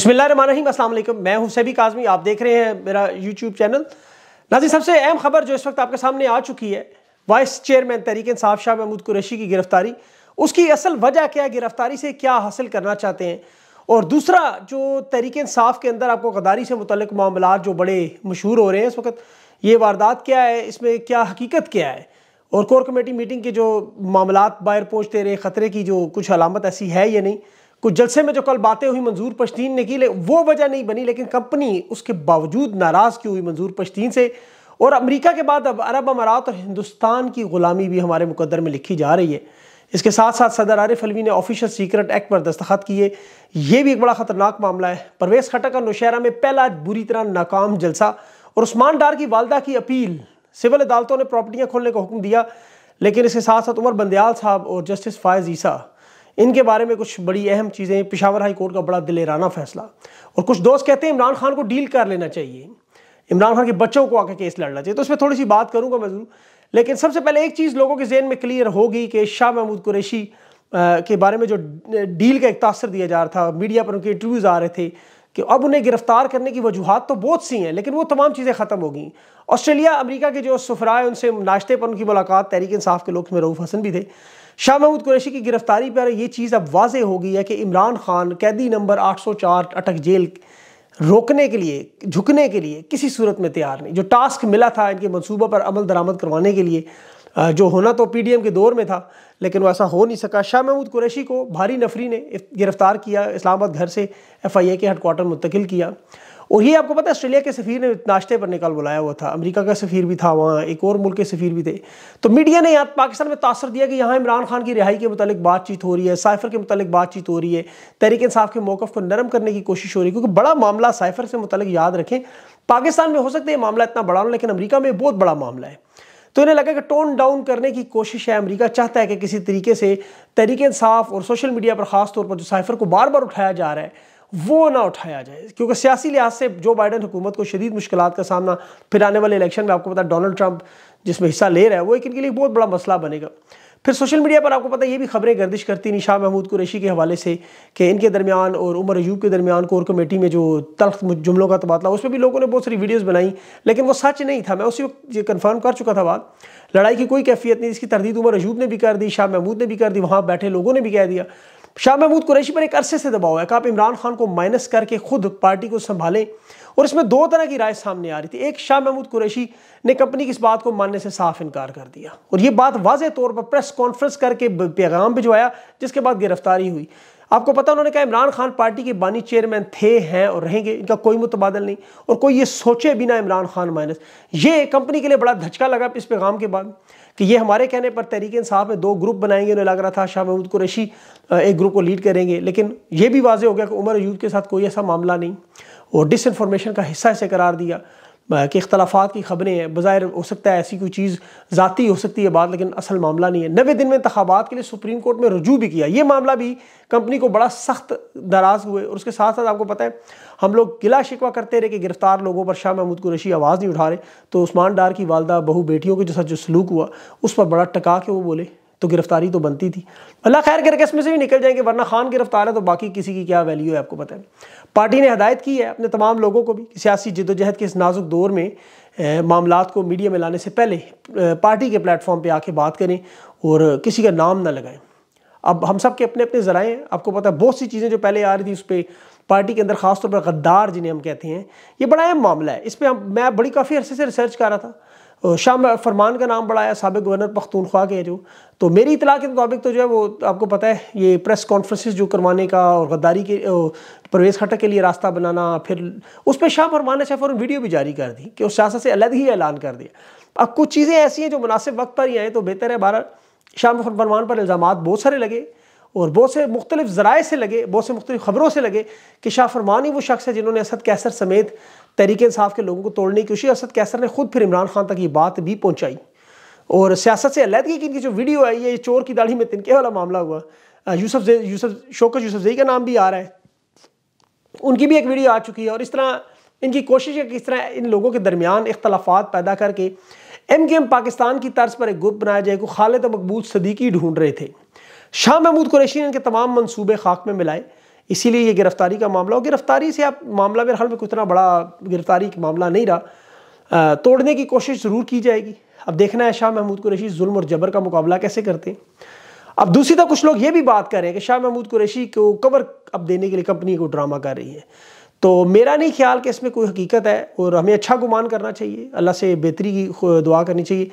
बिस्मिल्लाम असलम मैं हूं सैबी काजमी आप देख रहे हैं मेरा यूट्यूब चैनल नाजी सबसे अहम खबर जो इस वक्त आपके सामने आ चुकी है वाइस चेयरमैन तहरीक इंसाफ शाह महमूद कुरैशी की गिरफ्तारी उसकी असल वजह क्या है गिरफ्तारी से क्या हासिल करना चाहते हैं और दूसरा जो तहरीक इंसाफ के अंदर आपको गदारी से मुतलक मामला जो बड़े मशहूर हो रहे हैं इस वक्त ये वारदात क्या है इसमें क्या हकीकत क्या है और कोर कमेटी मीटिंग के जो मामला बाहर पहुँचते रहे ख़तरे की जो कुछ अलामत ऐसी है या नहीं कुछ जलसे में जो कल बातें हुई मंजूर पश्तीन ने की ले वो वजह नहीं बनी लेकिन कंपनी उसके बावजूद नाराज़ क्यों हुई मंजूर पश्तीन से और अमेरिका के बाद अब अरब अमारात और हिंदुस्तान की ग़ुलामी भी हमारे मुकदर में लिखी जा रही है इसके साथ साथ सदर आरिफ अलवी ने ऑफिशियल सीक्रेट एक्ट पर दस्तखत किए ये भी एक बड़ा ख़तरनाक मामला है परवेज़ खटक का नौशहरा में पहला बुरी तरह नाकाम जलसा और उस्मान डार की वालदा की अपील सिविल अदालतों ने प्रॉपर्टियाँ खोलने का हुक्म दिया लेकिन इसके साथ साथ उमर बंदयाल साहब और जस्टिस फायज़ ईसा इनके बारे में कुछ बड़ी अहम चीज़ें पिशावर हाई कोर्ट का बड़ा दिलेराना फैसला और कुछ दोस्त कहते हैं इमरान खान को डील कर लेना चाहिए इमरान खान के बच्चों को आके केस लड़ना चाहिए तो उसमें थोड़ी सी बात करूंगा मैं जरूर लेकिन सबसे पहले एक चीज़ लोगों के जहन में क्लियर होगी कि शाह महमूद कुरैशी के बारे में जो डील का एक तासर दिया जा रहा था मीडिया पर उनके इंटरव्यूज़ आ रहे थे कि अब उन्हें गिरफ्तार करने की वजूहत तो बहुत सी हैं लेकिन वो तमाम चीज़ें ख़त्म हो गई ऑस्ट्रेलिया अमेरिका के जो सफराए उनसे नाश्ते पर उनकी मुलाकात तहरीक इंसाफ के लोग में रऊफ़ हसन भी थे शाह महमूद कुरैशी की गिरफ्तारी पर यह चीज़ अब वाज हो गई है कि इमरान खान कैदी नंबर 804 अटक जेल रोकने के लिए झुकने के लिए किसी सूरत में तैयार नहीं जो टास्क मिला था इनके मनसूबों पर अमल दरामद करवाने के लिए जो होना तो पी डी एम के दौर में था लेकिन वो ऐसा हो नहीं सका शाह महमूद कुरैशी को भारी नफरी ने गिरफ्तार किया इस्लामाबाद घर से एफ आई ए के हेडकोार्टर मुंतकिल किया और ये आपको पता है ऑस्ट्रेलिया के सफ़ीर ने नाश्ते पर निकाल बुलाया हुआ था अमेरिका का सफ़ीर भी था वहाँ एक और मुल्क के सफ़ीर भी थे तो मीडिया ने यहाँ पाकिस्तान में तासर दिया कि यहाँ इमरान खान की रिहाई के मतलब बातचीत हो रही है साइफर के मतलब बातचीत हो रही है तहरीक इसाफ के मौक़ को नरम करने की कोशिश हो रही है क्योंकि बड़ा मामला साइफर से मतलब याद रखें पाकिस्तान में हो सकता है मामला इतना बड़ा हो लेकिन अमरीका में बहुत बड़ा मामला है तो इन्हें लगा कि टोन डाउन करने की कोशिश है अमेरिका चाहता है कि किसी तरीके से तरीके इंसाफ और सोशल मीडिया पर ख़ास तौर पर जो साइफर को बार बार उठाया जा रहा है वो ना उठाया जाए क्योंकि सियासी लिहाज से जो बाइडन हुकूमत को शदीद मुश्किल का सामना फिर आने वाले इलेक्शन में आपको पता है डोनल्ड ट्रंप जिसमें हिस्सा ले रहा है वो एक इनके लिए बहुत बड़ा मसला बनेगा फिर सोशल मीडिया पर आपको पता है ये भी खबरें गर्दिश करती निशा महमूद कुरैशी के हवाले से कि इनके दरमियान और उमर अयूब के दरमियान कोर कमेटी में जो तल्ख जुमलों का तबादला उसमें भी लोगों ने बहुत सारी वीडियोस बनाई लेकिन वो सच नहीं था मैं उसी वक्त ये कन्फर्म कर चुका था बात लड़ाई की कोई कैफियत नहीं इसकी तरदीद उमर अयूब ने भी कर दी शाह महमूद ने भी कर दी वहाँ बैठे लोगों ने भी कह दिया शाह महमूद कुरैशी पर एक अरसे से दबाव है कि आप इमरान खान को माइनस करके खुद पार्टी को संभालें और इसमें दो तरह की राय सामने आ रही थी एक शाह महमूद कुरैशी ने कंपनी की इस बात को मानने से साफ इनकार कर दिया और ये बात वाज तौर पर प्रेस कॉन्फ्रेंस करके पैगाम भिजवाया जिसके बाद गिरफ्तारी हुई आपको पता उन्होंने कहा इमरान खान पार्टी के बानी चेयरमैन थे हैं और रहेंगे इनका कोई मुतबादल नहीं और कोई ये सोचे बिना इमरान खान माइनस ये कंपनी के लिए बड़ा धचका लगा इस पैगाम के बाद कि ये हमारे कहने पर तहरीक इंसाफ में दो ग्रुप बनाएंगे उन्हें लग रहा था शाह महमूद कुरैशी एक ग्रुप को लीड करेंगे लेकिन ये भी वाजे हो गया कि उमर अयूब के साथ कोई ऐसा मामला नहीं और डिसइनफॉर्मेशन का हिस्सा इसे करार दिया के अख्तलाफा की खबरें हैं बज़ाहिर हो सकता है ऐसी कोई चीज़ ज़ाती हो सकती है बात लेकिन असल मामला नहीं है नवे दिन में इंतबात के लिए सुप्रीम कोर्ट में रजू भी किया ये मामला भी कंपनी को बड़ा सख्त दराज हुए और उसके साथ साथ आपको पता है हम लोग गिला शिकवा करते रहे कि गिरफ्तार लोगों पर शाह महमूद कुरैशी आवाज़ नहीं उठा रहे तो उस्मान डार की वालदा बहू बेटियों के जो सच सलूक हुआ उस पर बड़ा टका के वो बोले तो गिरफ्तारी तो बनती थी अल्लाह खैर करके इसमें से भी निकल जाएंगे वरना खान गिरफ्तार है तो बाकी किसी की क्या वैल्यू है आपको पता है पार्टी ने हदायत की है अपने तमाम लोगों को भी सियासी जदोजहद के इस नाजुक दौर में मामला को मीडिया में लाने से पहले पार्टी के प्लेटफॉर्म पर आके बात करें और किसी का नाम ना लगाएं अब हम सब के अपने अपने ज़राए हैं आपको पता है बहुत सी चीज़ें जो पहले आ रही थी उस पर पार्टी के अंदर खासतौर पर गद्दार जिन्हें हम कहते हैं ये बड़ा अहम मामला है इस पर हम मैं बड़ी काफ़ी अरसे से रिसर्च कर रहा था शाह फरमान का नाम बढ़ाया सबक गवर्नर पख्तूनख्वा के जो तो मेरी इतला के मुताबिक तो जो है वो आपको पता है ये प्रेस कॉन्फ्रेंस जो करवाने का और गद्दारी के परवेज़ खटक के लिए रास्ता बनाना फिर उस पर शाह फरमान ने शाह फ़ौर वीडियो भी जारी कर दी कि उस सियासत से अलग ही ऐलान कर दिया अब कुछ चीज़ें ऐसी हैं जो मुनासिब वक्त पर ही आएँ तो बेहतर है बारह शाह फरमान पर इल्ज़ाम बहुत सारे लगे और बहुत से मुख्तलिफ ज़राए से लगे बहुत से मुख्तलिफ ख़बरों से लगे कि शाह फरमान ही वो शख्स है जिन्होंने असद कैसर समेत तहरीक इंसाफ के लोगों को तोड़ने की कोशिश असद कैसर ने खुद फिर इमरान खान तक ये बात भी पहुँचाई और सियासत से अलहदगी की इनकी जो वीडियो आई है ये चोर की दाढ़ी में तिनके वाला मामला हुआ यूसफ यूसफ शोकत यूसफ जई का नाम भी आ रहा है उनकी भी एक वीडियो आ चुकी है और इस तरह इनकी कोशिश है कि इस तरह इन लोगों के दरमियान इख्तलाफा पैदा करके एम के एम पाकिस्तान की तर्ज पर एक ग्रुप बनाया जाए को खालिद मकबूल सदीकी ढूंढ रहे थे शाह महमूद कुरैशी ने इनके तमाम मनसूबे खाक में मिलाए इसीलिए ये गिरफ्तारी का मामला और गिरफ्तारी से आप मामला मेरे ख्याल में कुछ इतना बड़ा गिरफ्तारी का मामला नहीं रहा तोड़ने की कोशिश ज़रूर की जाएगी अब देखना है शाह महमूद कुरैशी जुल्म और जबर का मुकाबला कैसे करते हैं अब दूसरी तरफ कुछ लोग ये भी बात कर रहे हैं कि शाह महमूद कुरैशी को कवर अब देने के लिए कंपनी को ड्रामा कर रही है तो मेरा नहीं ख्याल कि इसमें कोई हकीकत है और हमें अच्छा गुमान करना चाहिए अल्लाह से बेहतरी की दुआ करनी चाहिए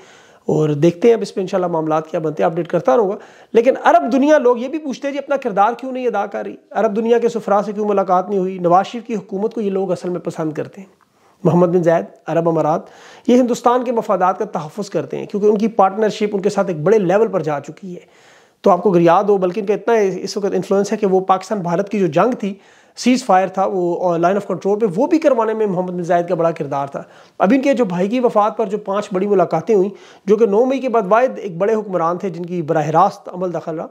और देखते हैं अब इस पर इंशाल्लाह मामला क्या बनते हैं अपडेट करता रहूँगा लेकिन अरब दुनिया लोग ये भी पूछते हैं जी अपना किरदार क्यों नहीं अदा कर रही अरब दुनिया के सफरा से क्यों मुलाकात नहीं हुई नवाज शरीफ की हुकूमत को ये लोग असल में पसंद करते हैं मोहम्मद बिन जैद अरब अमारात ये हिंदुस्तान के मफादात का तहफ़ करते हैं क्योंकि उनकी पार्टनरशिप उनके साथ एक बड़े लेवल पर जा चुकी है तो आपको याद हो बल्कि इनका इतना इस वक्त इन्फ्लुएंस है कि वो पाकिस्तान भारत की जो जंग थी सीज़ फायर था वो लाइन ऑफ कंट्रोल पे वो भी करवाने में मोहम्मद जायद का बड़ा किरदार था अब इनके जो भाई की वफात पर जो पाँच बड़ी मुलाकातें हुई जो कि नौ मई के बाद वायद एक बड़े हुक्मरान थे जिनकी बरह रास्त अमल दखल रहा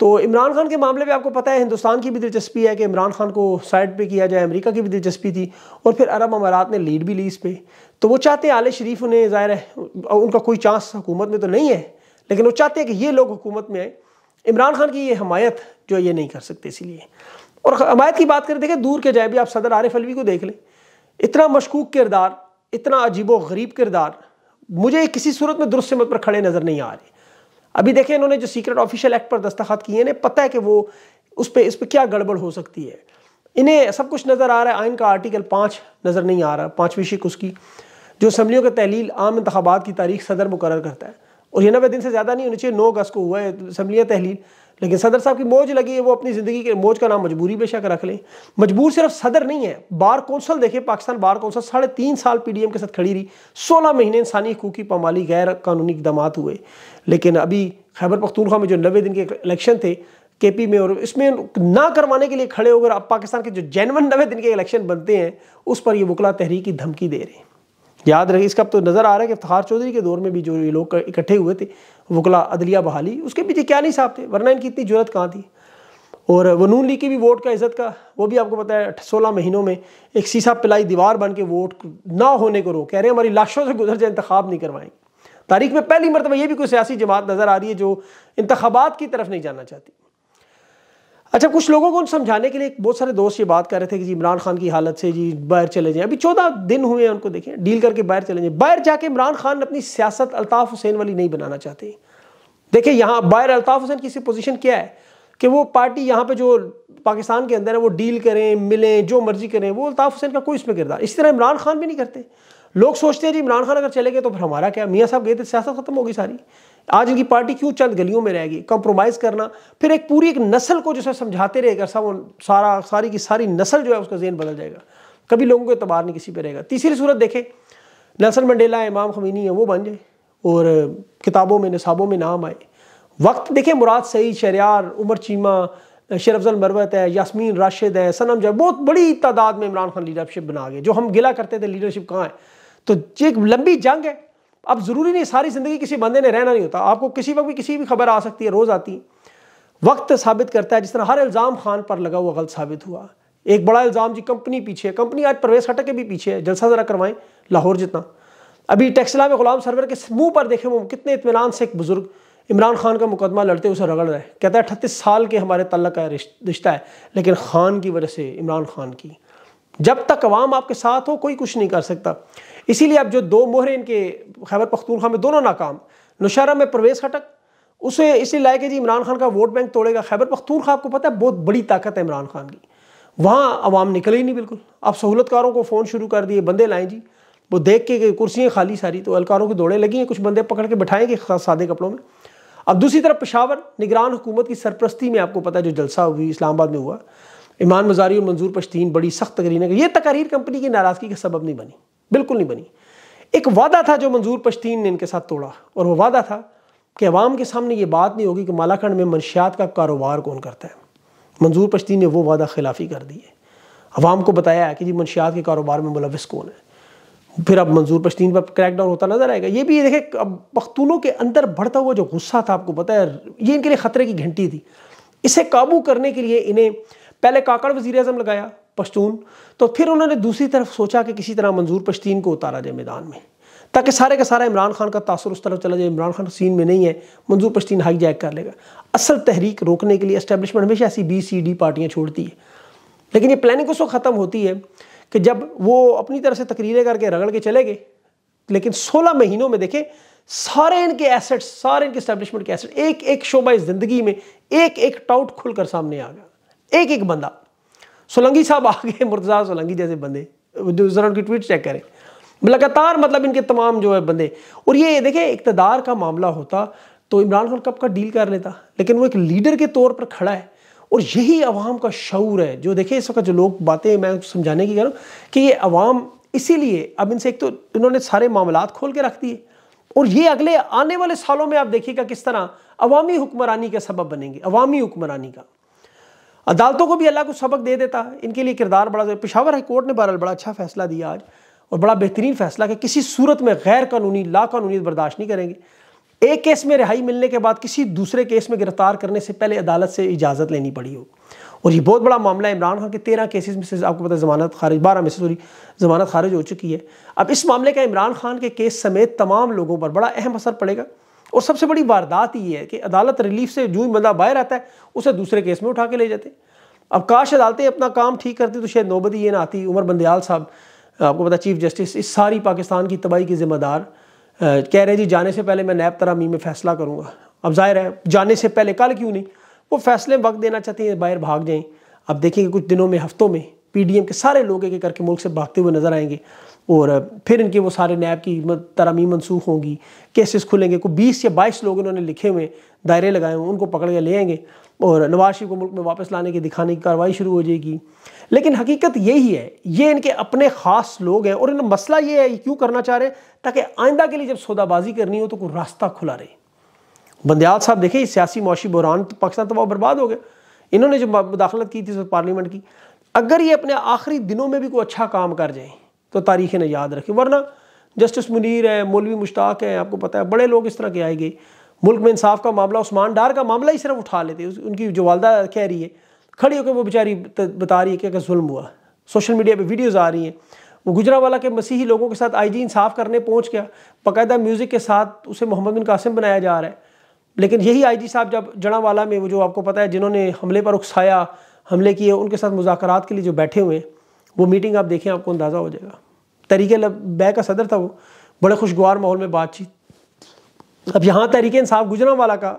तो इमरान खान के मामले में आपको पता है हिंदुस्तान की भी दिलचस्पी है कि इमरान खान को साइड पे किया जाए अमेरिका की भी दिलचस्पी थी और फिर अरब अमारात ने लीड भी ली इस पर तो वो चाहते हैं आल शरीफ उन्हें ज़ाहिर है उनका कोई चांस हुकूमत में तो नहीं है लेकिन वो चाहते हैं कि ये लोग हुकूमत में आए इमरान खान की ये हमायत जो ये नहीं कर सकते इसीलिए और हमायत की बात करें देखें दूर के जाए भी आप सदर आरिफ अलवी को देख लें इतना मशकूक किरदार इतना अजीब व गरीब किरदार मुझे किसी सूरत में दुरुस्त मत पर खड़े नज़र नहीं आ रहे अभी देखें इन्होंने जो सीक्रेट ऑफिशियल एक्ट पर दस्तखत किए हैं पता है कि वो उस पर इस पर क्या गड़बड़ हो सकती है इन्हें सब कुछ नज़र आ रहा है आइन का आर्टिकल पाँच नज़र नहीं आ रहा पाँचवीं शिक उसकी जो असम्बलियों का तहलील आम इंतबात की तारीख सदर मुकर करता है और ये नबे दिन से ज़्यादा नहीं होनी चाहिए नौ अगस्त को हुआ है असम्बलियाँ तहलील लेकिन सदर साहब की मौज लगी है वो अपनी ज़िंदगी के मौज का नाम मजबूरी बेशक रख लें मजबूर सिर्फ सदर नहीं है बार कौंसल देखें पाकिस्तान बार कौंसल साढ़े तीन साल पी डी एम के साथ खड़ी रही सोलह महीने इंसानी हकूक़ की पमाली गैर कानूनी इकदाम हुए लेकिन अभी खैबर पख्तूनखा में जो नवे दिन के इलेक्शन थे के पी में और इसमें ना करवाने के लिए खड़े होकर अब पाकिस्तान के जो जैनवन नवे दिन के इलेक्शन बनते हैं उस पर ये वकला तहरीक की धमकी दे रहे हैं याद रहे इसका तो नज़र आ रहा है कि इफ्तार चौधरी के दौर में भी जो ये लोग इकट्ठे हुए थे वकला अदलिया बहाली उसके पीछे क्या नहीं साहब थे वरना इनकी इतनी जरूरत कहाँ थी और वह नून लीग की भी वोट का इज़्ज़त का वो भी आपको पता है सोलह महीनों में एक सीसा पिलाई दीवार बन के वोट ना होने को रो कह रहे हैं हमारी लाशों से गुजर जाए इंतखब नहीं करवाएंगे तारीख में पहली मरतबा ये भी कोई सियासी जमात नज़र आ रही है जो इंतबात की तरफ नहीं जाना चाहती अच्छा कुछ लोगों को समझाने के लिए बहुत सारे दोस्त ये बात कर रहे थे कि जी इमरान खान की हालत से जी बाहर चले जाएं अभी चौदह दिन हुए हैं उनको देखें डील करके बाहर चले जाएं बाहर जाके इमरान खान अपनी सियासत अल्ताफ़ हुसैन वाली नहीं बनाना चाहते देखिए यहाँ बाहर अल्ताफ़ हुसैन की पोजीशन क्या है कि वो पार्टी यहाँ पर जो पाकिस्तान के अंदर है वो डील करें मिलें जो मर्जी करें वो अल्ताफ़ हुसैन का कोई इसमें किरदार इसी तरह इमरान खान भी नहीं करते लोग सोचते हैं जी इमरान खान अगर चले गए तो फिर हमारा क्या मियाँ साहब गए थे सियासत खत्म होगी सारी आज इनकी पार्टी क्यों चंद गलियों में रहेगी कॉम्प्रोमाइज़ करना फिर एक पूरी एक नस्ल को जो है समझाते रहेगा सब सारा सारी की सारी नस्ल जो है उसका जेन बदल जाएगा कभी लोगों को एतबार नहीं किसी पर रहेगा तीसरी सूरत देखें नसल मंडेला इमाम खमीनी है वो बन जाए और किताबों में नसाबों में नाम आए वक्त देखें मुराद सईद शरियार उमर चीमा शेर अफजल मरवत है यासमीन राशिद है सनम जब बहुत बड़ी तादाद में इमरान खान लीडरशिप बना गए जो हम गिला करते थे लीडरशिप कहाँ है तो एक लंबी जंग है अब ज़रूरी नहीं सारी ज़िंदगी किसी बंदे ने रहना नहीं होता आपको किसी वक्त भी किसी भी खबर आ सकती है रोज़ आती वक्त साबित करता है जिस तरह हर इल्ज़ाम खान पर लगा हुआ गलत साबित हुआ एक बड़ा इल्ज़ाम जी कंपनी पीछे है कंपनी आज प्रवेश हटक के भी पीछे है जलसा ज़रा करवाएं लाहौर जितना अभी टेक्सला में गुलाम सरवर के मुंह पर देखे वो कितने इतमान से एक बुज़ुर्ग इमरान खान का मुकदमा लड़ते उसे रगड़ रहे कहता है अठतीस साल के हमारे तल्ल का रिश्ता है लेकिन खान की वजह से इमरान खान की जब तक अवाम आपके साथ हो कोई कुछ नहीं कर सकता इसीलिए अब जो दो मोहरे इनके खैबर पख्तूनखा में दोनों नाकाम नौशहरा में प्रवेश खटक उसे इसलिए लाया कि जी इमरान खान का वोट बैंक तोड़ेगा खैबर पख्तूनखा आपको पता है बहुत बड़ी ताकत है इमरान खान की वहाँ आवाम निकले ही नहीं बिल्कुल आप सहूलतकारों को फ़ोन शुरू कर दिए बंदे लाएँ जी वो देख के कुर्सियाँ खाली सारी तो अलकारों की दौड़े लगी हैं कुछ बंदे पकड़ के बिठाएंगे सादे कपड़ों में अब दूसरी तरफ पेशावर निगरान हुकूमत की सरप्रस्ती में आपको पता है जो जलसा हुई इस्लामाबाद में हुआ ईमान मजारी और मंजूर पश्तीन बड़ी सख्त है ये तकरीर कंपनी की नाराज़गी का सबब नहीं बनी बिल्कुल नहीं बनी एक वादा था जो मंजूर पश्तीन ने इनके साथ तोड़ा और वो वादा था कि अवाम के सामने ये बात नहीं होगी कि मालाखंड में मनशियात का कारोबार कौन करता है मंजूर पश्तीन ने वो वादा खिलाफी कर दी है अवाम को बताया कि जी मनशियात के कारोबार में मुलविस कौन है फिर अब मंजूर पश्तीन पर क्रैकडाउन होता नजर आएगा ये भी देखे अब पख्तूनों के अंदर बढ़ता हुआ जो गुस्सा था आपको पता है ये इनके लिए खतरे की घंटी थी इसे काबू करने के लिए इन्हें पहले काकड़ वजीर अजम लगाया पश्तून तो फिर उन्होंने दूसरी तरफ सोचा कि किसी तरह मंजूर पश्तीन को उतारा जाए मैदान में ताकि सारे का सारा इमरान खान का तासर उस तरफ चला जाए इमरान खान सीन में नहीं है मंजूर पश्तीन हाई जैक कर लेगा असल तहरीक रोकने के लिए इस्टेबलिशमेंट हमेशा ऐसी बी सी डी पार्टियाँ छोड़ती है लेकिन ये प्लानिंग उस वक्त ख़त्म होती है कि जब वो अपनी तरफ से तकरीरें करके रगड़ के चले गए लेकिन सोलह महीनों में देखें सारे इनके एसेट्स सारे इनके इस्टेबलिशमेंट के एसेट एक एक शोबा इस ज़िंदगी में एक एक टाउट खुलकर सामने आ गया एक एक बंदा सोलंकी साहब आ गए मुर्तजा सोलंगी जैसे बंदे ज़रा उनकी ट्वीट चेक करें लगातार मतलब इनके तमाम जो है बंदे और ये देखें इकतदार का मामला होता तो इमरान खान कब का डील कर लेता लेकिन वो एक लीडर के तौर पर खड़ा है और यही अवाम का शौर है जो देखे इस वक्त जो लोग बातें मैं समझाने की कह रहा हूँ कि ये अवाम इसीलिए अब इनसे एक तो इन्होंने सारे मामला खोल के रख दिए और ये अगले आने वाले सालों में आप देखिएगा किस तरह अवामी हुक्मरानी का सबब बनेंगे अवामी हुक्मरानी का अदालतों को भी अल्लाह को सबक दे देता है इनके लिए किरदार बड़ा पिशावर हाई कोर्ट ने बहरहाल बड़ा अच्छा फैसला दिया आज और बड़ा बेहतरीन फैसला कि किसी सूरत में गैर कानूनी लाकानूनी बर्दाश्त नहीं करेंगे एक केस में रिहाई मिलने के बाद किसी दूसरे केस में गिरफ्तार करने से पहले अदालत से इजाज़त लेनी पड़ी हो और ये बहुत बड़ा मामला है इमरान खान के तेरह केसेस में से आपको पता है जमानत खारिज बारह में से सॉरी जमानत खारिज हो चुकी है अब इस मामले का इमरान खान के केस समेत तमाम लोगों पर बड़ा अहम असर पड़ेगा और सबसे बड़ी वारदात ये है कि अदालत रिलीफ से जो ही बंदा बाहर आता है उसे दूसरे केस में उठा के ले जाते अब काश अदालतें अपना काम ठीक करती तो शायद नौबत ये ना आती उमर बंदयाल साहब आपको पता चीफ जस्टिस इस सारी पाकिस्तान की तबाही की जिम्मेदार कह रहे जी जाने से पहले मैं नैब तरामी में फैसला करूँगा अब जाहिर है जाने से पहले कल क्यों नहीं वो फैसले वक्त देना चाहती हैं बाहर भाग जाएँ अब देखेंगे कुछ दिनों में हफ्तों में पी के सारे लोग एक करके मुल्क से भागते हुए नजर आएंगे और फिर इनके वो सारे नैब की तरामी मनसूख होंगी केसेस खुलेंगे को बीस या बाईस लोग इन्होंने लिखे हुए दायरे लगाए हुए उनको पकड़ के ले आएंगे और नवाज शरीफ को मुल्क में वापस लाने की दिखाने की कार्रवाई शुरू हो जाएगी लेकिन हकीकत यही है ये इनके अपने ख़ास लोग हैं और इनका मसला ये है क्यों करना चाह रहे हैं ताकि आइंदा के लिए जब सौदाबाजी करनी हो तो कोई रास्ता खुला रहे बंदयाल साहब देखें सियासी मुशी बहरान तो पाकिस्तान तबाह बर्बाद हो गए इन्होंने जब मुदाखलत की थी पार्लियामेंट की अगर ये अपने आखिरी दिनों में भी कोई अच्छा काम कर जाएँ तो तारीखें ने याद रखी वरना जस्टिस मुनीर हैं मौलवी मुश्ताक हैं आपको पता है बड़े लोग इस तरह के आएंगे मुल्क में इंसाफ का मामला उस्मान डार का मामला ही सिर्फ उठा लेते उनकी जो वालदा कह रही है खड़ी होकर वो बेचारी बता रही है कि अगर जुल्म हुआ सोशल मीडिया पर वीडियोज़ आ रही हैं वो गुजरावाला के मसीही लोगों के साथ आईजी इंसाफ करने पहुंच गया बाकायदा म्यूज़िक के साथ उसे मोहम्मद बिन कासिम बनाया जा रहा है लेकिन यही आईजी साहब जब जड़ावाला में वो जो आपको पता है जिन्होंने हमले पर उकसाया हमले किए उनके साथ मुजाकरात के लिए जो बैठे हुए हैं वो मीटिंग आप देखें आपको अंदाज़ा हो जाएगा तरीके बै का सदर था वो बड़े खुशगवार माहौल में बातचीत अब यहाँ तरीके इंसाफ गुजरा वाला का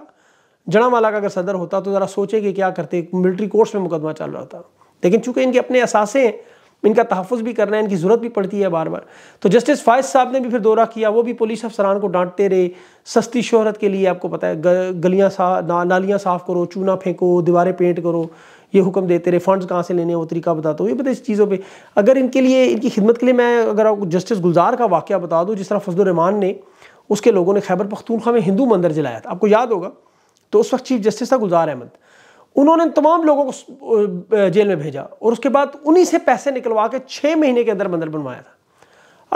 जड़ा वाला का अगर सदर होता तो ज़रा सोचे कि क्या करते मिलिट्री कोर्स में मुकदमा चल रहा था लेकिन चूंकि इनके अपने असासे हैं इनका तहफ़ भी करना है इनकी ज़रूरत भी पड़ती है बार बार तो जस्टिस फायज साहब ने भी फिर दौरा किया वो भी पुलिस अफसरान को डांटते रहे सस्ती शहरत के लिए आपको पता है गलियाँ सा ना, नालियाँ साफ़ करो चूना फेंको दीवारें पेंट करो ये हुक्म देते रहे फंड्स कहाँ से लेने वो तरीका बता दो ये पता इस चीज़ों पे अगर इनके लिए इनकी खिदमत के लिए मैं अगर आपको जस्टिस गुलजार का वाक्य बता दूँ जिस तरह फजलरहमान ने उसके लोगों ने खैबर पख्तूनख्वा में हिंदू मंदिर जलाया था आपको याद होगा तो उस वक्त चीफ जस्टिस था गुलजार अहमद उन्होंने तमाम लोगों को जेल में भेजा और उसके बाद उन्हीं से पैसे निकलवा के छः महीने के अंदर मंदिर बनवाया था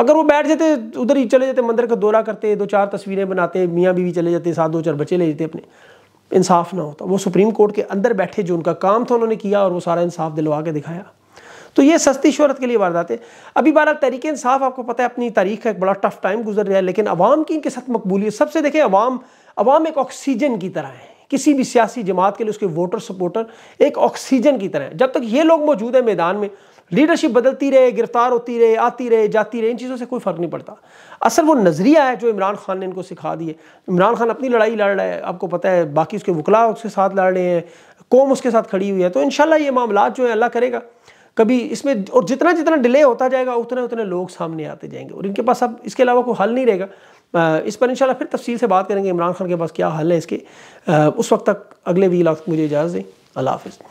अगर वो बैठ जाते उधर ही चले जाते मंदिर का दौरा करते दो चार तस्वीरें बनाते मियाँ बीवी चले जाते साथ दो चार बच्चे ले जाते अपने इंसाफ ना होता वो सुप्रीम कोर्ट के अंदर बैठे जो उनका काम था उन्होंने किया और वो सारा इंसाफ दिलवा के दिखाया तो ये सस्ती शहरत के लिए वारदात है अभी बारह तरीके इंसाफ आपको पता है अपनी तारीख का एक बड़ा टफ टाइम गुजर रहा है लेकिन अवाम की इनके साथ मकबूलियत सबसे देखें अवाम अवाम एक ऑक्सीजन की तरह है किसी भी सियासी जमात के लिए उसके वोटर सपोर्टर एक ऑक्सीजन की तरह जब तक ये लोग मौजूद है मैदान में लीडरशिप बदलती रहे गिरफ्तार होती रहे आती रहे जाती रहे इन चीज़ों से कोई फ़र्क नहीं पड़ता असल वो नज़रिया है जो इमरान खान ने इनको सिखा दिए इमरान खान अपनी लड़ाई लड़ रहा है आपको पता है बाकी उसके वकला उसके साथ लड़ रहे हैं कौम उसके साथ खड़ी हुई है तो इन ये मामला जो है अल्लाह करेगा कभी इसमें और जितना जितना डिले होता जाएगा उतने उतने लोग सामने आते जाएंगे और इनके पास अब इसके अलावा कोई हल नहीं रहेगा इस पर इंशाल्लाह फिर तफसील से बात करेंगे इमरान खान के पास क्या हल है इसके उस वक्त तक अगले वीला मुझे इजाज़त दें अल्लाह हाफिज़